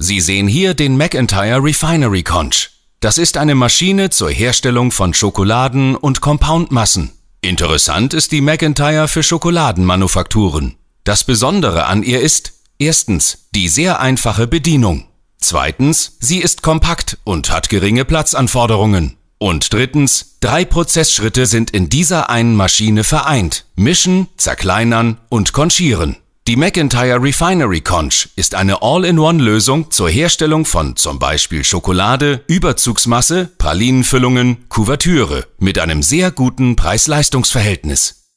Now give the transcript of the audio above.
Sie sehen hier den McIntyre Refinery Conch. Das ist eine Maschine zur Herstellung von Schokoladen und Compoundmassen. Interessant ist die McIntyre für Schokoladenmanufakturen. Das Besondere an ihr ist, erstens, die sehr einfache Bedienung. Zweitens, sie ist kompakt und hat geringe Platzanforderungen. Und drittens, drei Prozessschritte sind in dieser einen Maschine vereint. Mischen, zerkleinern und konchieren. Die McIntyre Refinery Conch ist eine All-in-One-Lösung zur Herstellung von zum Beispiel Schokolade, Überzugsmasse, Pralinenfüllungen, Kuvertüre mit einem sehr guten Preis-Leistungs-Verhältnis.